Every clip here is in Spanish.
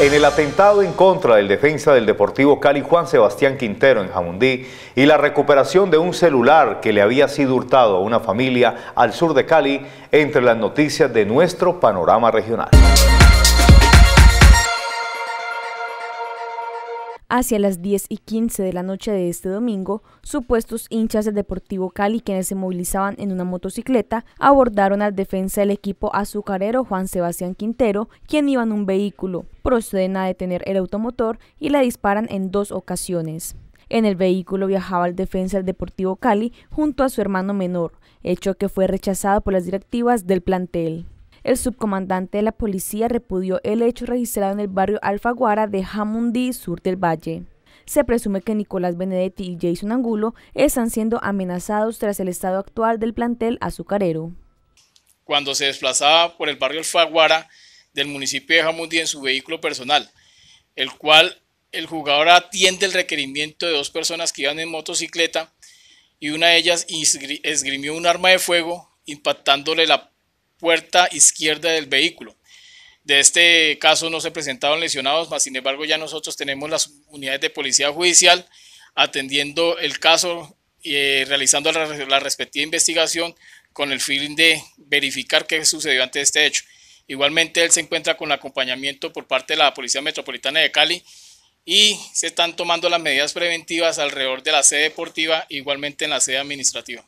En el atentado en contra del defensa del Deportivo Cali Juan Sebastián Quintero en Jamundí y la recuperación de un celular que le había sido hurtado a una familia al sur de Cali, entre las noticias de nuestro panorama regional. Hacia las 10 y 15 de la noche de este domingo, supuestos hinchas del Deportivo Cali quienes se movilizaban en una motocicleta abordaron al defensa del equipo azucarero Juan Sebastián Quintero, quien iba en un vehículo. Proceden a detener el automotor y la disparan en dos ocasiones. En el vehículo viajaba el defensa del Deportivo Cali junto a su hermano menor, hecho que fue rechazado por las directivas del plantel. El subcomandante de la policía repudió el hecho registrado en el barrio Alfaguara de Jamundí, sur del Valle. Se presume que Nicolás Benedetti y Jason Angulo están siendo amenazados tras el estado actual del plantel azucarero. Cuando se desplazaba por el barrio Alfaguara del municipio de Jamundí en su vehículo personal, el cual el jugador atiende el requerimiento de dos personas que iban en motocicleta y una de ellas esgrimió un arma de fuego impactándole la puerta izquierda del vehículo. De este caso no se presentaron lesionados, mas sin embargo ya nosotros tenemos las unidades de policía judicial atendiendo el caso y eh, realizando la, la, respectiva investigación con el fin de verificar qué sucedió ante este hecho. Igualmente él se encuentra con acompañamiento por parte de la Policía Metropolitana de Cali y se están tomando las medidas preventivas alrededor de la sede deportiva, igualmente en la sede administrativa.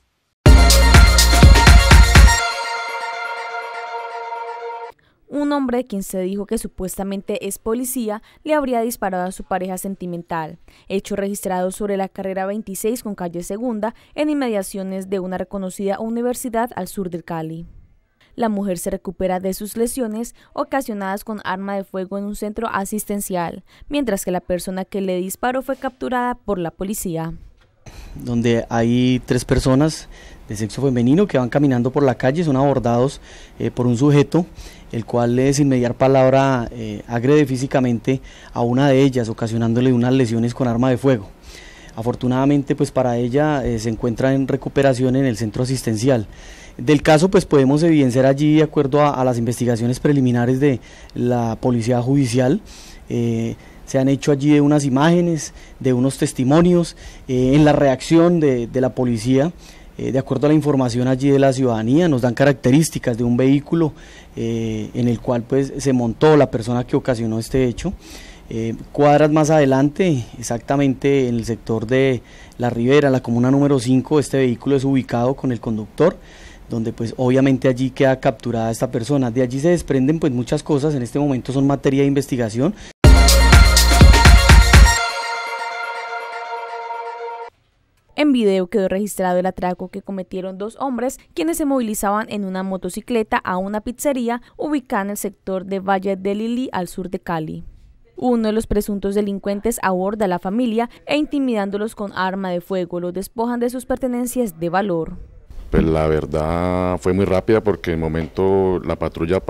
un hombre quien se dijo que supuestamente es policía le habría disparado a su pareja sentimental, hecho registrado sobre la carrera 26 con calle Segunda en inmediaciones de una reconocida universidad al sur del Cali. La mujer se recupera de sus lesiones ocasionadas con arma de fuego en un centro asistencial, mientras que la persona que le disparó fue capturada por la policía. Donde hay tres personas de sexo femenino que van caminando por la calle, son abordados eh, por un sujeto, el cual sin mediar palabra eh, agrede físicamente a una de ellas, ocasionándole unas lesiones con arma de fuego. Afortunadamente, pues para ella eh, se encuentra en recuperación en el centro asistencial. Del caso, pues podemos evidenciar allí, de acuerdo a, las investigaciones preliminares de la Policía Judicial, se han hecho allí de unas imágenes, de unos testimonios, en la reacción de, de la policía eh, de acuerdo a la información allí de la ciudadanía, nos dan características de un vehículo eh, en el cual pues, se montó la persona que ocasionó este hecho. Eh, cuadras más adelante, exactamente en el sector de La Ribera, la comuna número 5, este vehículo es ubicado con el conductor donde pues obviamente allí queda capturada esta persona. De allí se desprenden pues muchas cosas, en este momento son materia de investigación, En video quedó registrado el atraco que cometieron dos hombres quienes se movilizaban en una motocicleta a una pizzería ubicada en el sector de Valle de Lili al sur de Cali. Uno de los presuntos delincuentes aborda a la familia e intimidándolos con arma de fuego los despojan de sus pertenencias de valor. Pues la verdad fue muy rápida porque en el momento la patrulla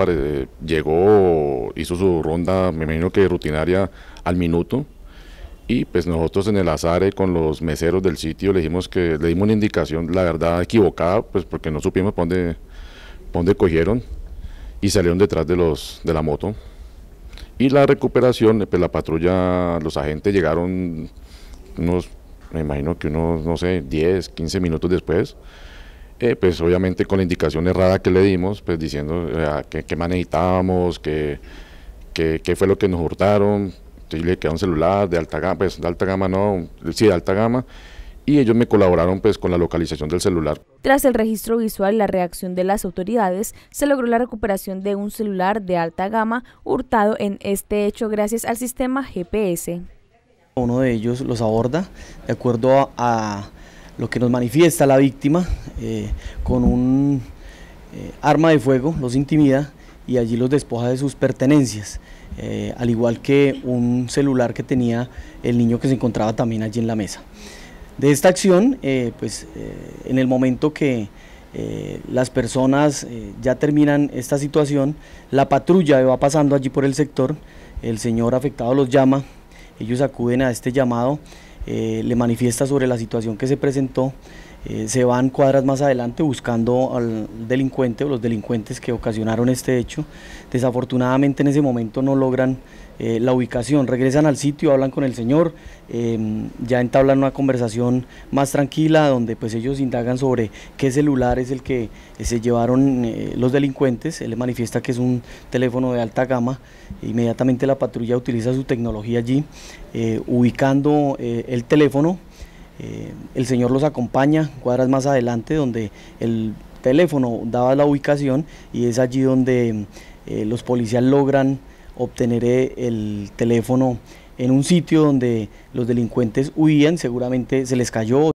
llegó, hizo su ronda, me imagino que rutinaria al minuto, y pues nosotros en el azar eh, con los meseros del sitio le dijimos que le dimos una indicación, la verdad equivocada, pues porque no supimos por dónde, dónde cogieron y salieron detrás de los de la moto. Y la recuperación, eh, pues la patrulla, los agentes llegaron unos, me imagino que unos, no sé, 10, 15 minutos después, eh, pues obviamente con la indicación errada que le dimos, pues diciendo que qué, que qué, fue lo que nos hurtaron, y le queda un celular de alta gama, pues de alta gama no, sí, de alta gama, y ellos me colaboraron pues con la localización del celular. Tras el registro visual y la reacción de las autoridades, se logró la recuperación de un celular de alta gama hurtado en este hecho gracias al sistema GPS. Uno de ellos los aborda de acuerdo a, lo que nos manifiesta la víctima eh, con un eh, arma de fuego, los intimida y allí los despoja de sus pertenencias, eh, al igual que un celular que tenía el niño que se encontraba también allí en la mesa. De esta acción, eh, pues eh, en el momento que las personas ya terminan esta situación, la patrulla va pasando allí por el sector, el señor afectado los llama, ellos acuden a este llamado, le manifiesta sobre la situación que se presentó, eh, se van cuadras más adelante buscando al delincuente o los delincuentes que ocasionaron este hecho. Desafortunadamente en ese momento no logran eh, la ubicación, regresan al sitio, hablan con el señor, em, ya entablan una conversación más tranquila donde pues ellos indagan sobre qué celular es el que eh, se llevaron los delincuentes, él le manifiesta que es un teléfono de alta gama, inmediatamente la patrulla utiliza su tecnología allí, ubicando el teléfono, eh, el Señor los acompaña, cuadras más adelante, donde el teléfono daba la ubicación y es allí donde eh, los policías logran obtener eh, el teléfono en un sitio donde los delincuentes huían, seguramente se les cayó